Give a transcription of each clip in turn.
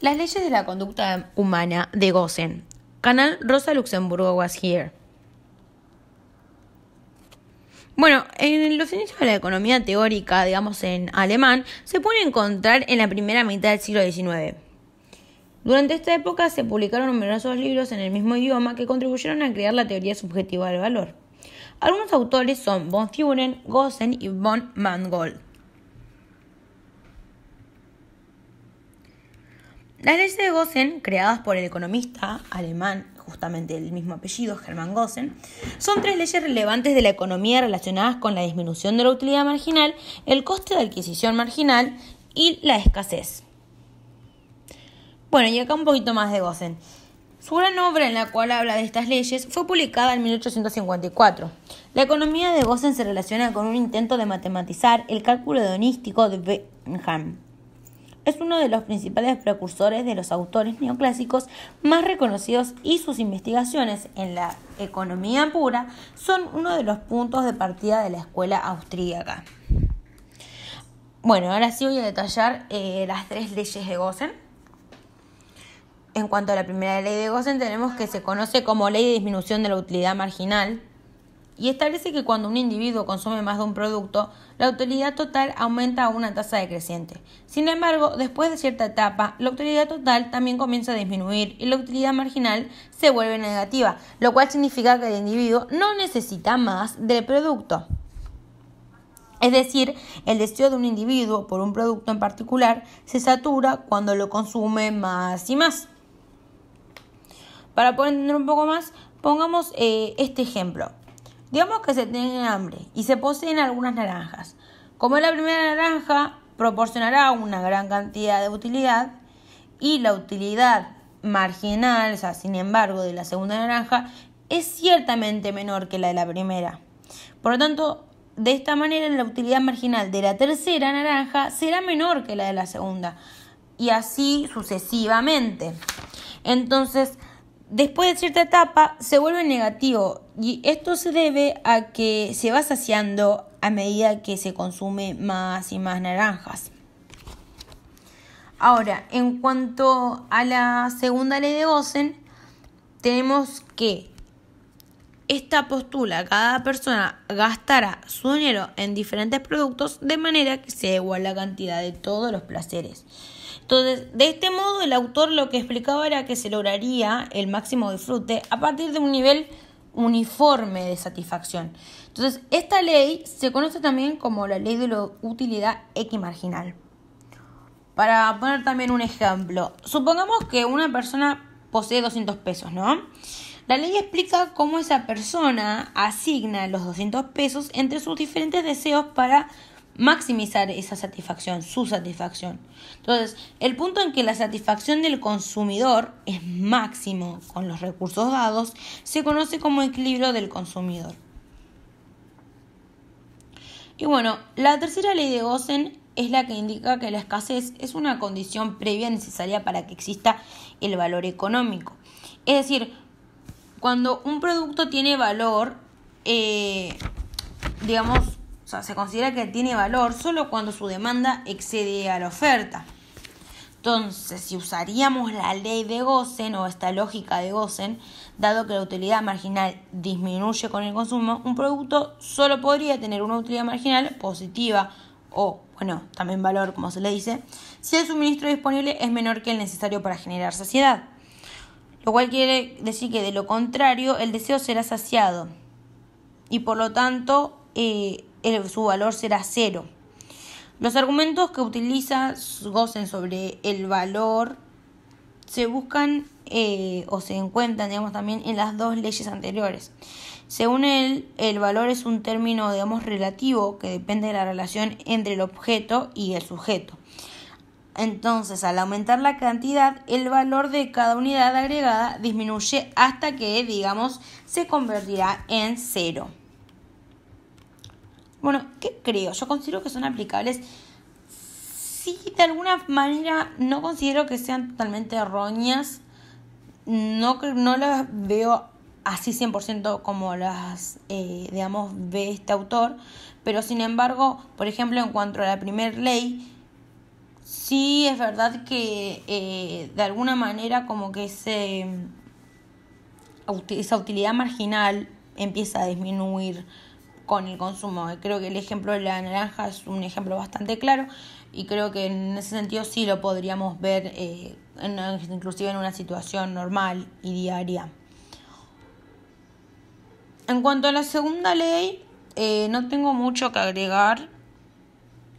Las leyes de la conducta humana de Gossen. Canal Rosa Luxemburgo was here. Bueno, en los inicios de la economía teórica, digamos en alemán, se puede encontrar en la primera mitad del siglo XIX. Durante esta época se publicaron numerosos libros en el mismo idioma que contribuyeron a crear la teoría subjetiva del valor. Algunos autores son von Thuren, Gossen y von Mangold. Las leyes de Gossen, creadas por el economista alemán, justamente el mismo apellido, Germán Gossen, son tres leyes relevantes de la economía relacionadas con la disminución de la utilidad marginal, el coste de adquisición marginal y la escasez. Bueno, y acá un poquito más de Gossen. Su gran obra en la cual habla de estas leyes fue publicada en 1854. La economía de Gossen se relaciona con un intento de matematizar el cálculo hedonístico de Bentham es uno de los principales precursores de los autores neoclásicos más reconocidos y sus investigaciones en la economía pura son uno de los puntos de partida de la escuela austríaca. Bueno, ahora sí voy a detallar eh, las tres leyes de Gossen. En cuanto a la primera ley de Gossen, tenemos que se conoce como ley de disminución de la utilidad marginal y establece que cuando un individuo consume más de un producto, la utilidad total aumenta a una tasa decreciente. Sin embargo, después de cierta etapa, la utilidad total también comienza a disminuir y la utilidad marginal se vuelve negativa, lo cual significa que el individuo no necesita más del producto. Es decir, el deseo de un individuo por un producto en particular se satura cuando lo consume más y más. Para poder entender un poco más, pongamos eh, este ejemplo. Digamos que se tienen hambre y se poseen algunas naranjas. Como la primera naranja proporcionará una gran cantidad de utilidad y la utilidad marginal, o sea, sin embargo, de la segunda naranja es ciertamente menor que la de la primera. Por lo tanto, de esta manera la utilidad marginal de la tercera naranja será menor que la de la segunda y así sucesivamente. Entonces, después de cierta etapa se vuelve negativo y esto se debe a que se va saciando a medida que se consume más y más naranjas. Ahora, en cuanto a la segunda ley de Gosen, tenemos que esta postula cada persona gastará su dinero en diferentes productos de manera que se igual la cantidad de todos los placeres. Entonces, de este modo, el autor lo que explicaba era que se lograría el máximo disfrute a partir de un nivel uniforme de satisfacción. Entonces, esta ley se conoce también como la ley de la utilidad equimarginal. Para poner también un ejemplo, supongamos que una persona posee 200 pesos, ¿no? La ley explica cómo esa persona asigna los 200 pesos entre sus diferentes deseos para maximizar esa satisfacción, su satisfacción. Entonces, el punto en que la satisfacción del consumidor es máximo con los recursos dados se conoce como equilibrio del consumidor. Y bueno, la tercera ley de Gosen es la que indica que la escasez es una condición previa necesaria para que exista el valor económico. Es decir, cuando un producto tiene valor, eh, digamos, sea, se considera que tiene valor solo cuando su demanda excede a la oferta. Entonces, si usaríamos la ley de Gossen o esta lógica de Gossen, dado que la utilidad marginal disminuye con el consumo, un producto solo podría tener una utilidad marginal positiva o, bueno, también valor, como se le dice, si el suministro disponible es menor que el necesario para generar saciedad. Lo cual quiere decir que de lo contrario, el deseo será saciado y por lo tanto eh, su valor será cero. Los argumentos que utiliza Gossen sobre el valor se buscan eh, o se encuentran, digamos, también en las dos leyes anteriores. Según él, el valor es un término, digamos, relativo que depende de la relación entre el objeto y el sujeto. Entonces, al aumentar la cantidad, el valor de cada unidad agregada disminuye hasta que, digamos, se convertirá en cero. Bueno, ¿qué creo? Yo considero que son aplicables. Sí, de alguna manera no considero que sean totalmente erróneas. No, no las veo así 100% como las, eh, digamos, ve este autor. Pero sin embargo, por ejemplo, en cuanto a la primera ley, sí es verdad que eh, de alguna manera como que esa utilidad marginal empieza a disminuir con el consumo. Creo que el ejemplo de la naranja es un ejemplo bastante claro y creo que en ese sentido sí lo podríamos ver eh, en, inclusive en una situación normal y diaria. En cuanto a la segunda ley, eh, no tengo mucho que agregar,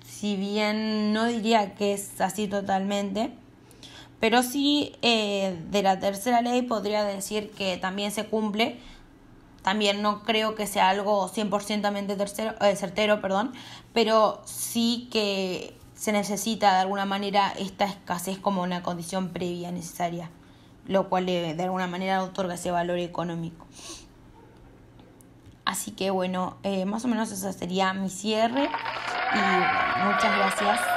si bien no diría que es así totalmente. Pero sí, eh, de la tercera ley podría decir que también se cumple también no creo que sea algo 100% tercero, eh, certero, perdón, pero sí que se necesita de alguna manera esta escasez como una condición previa necesaria, lo cual eh, de alguna manera otorga ese valor económico. Así que bueno, eh, más o menos eso sería mi cierre y muchas gracias.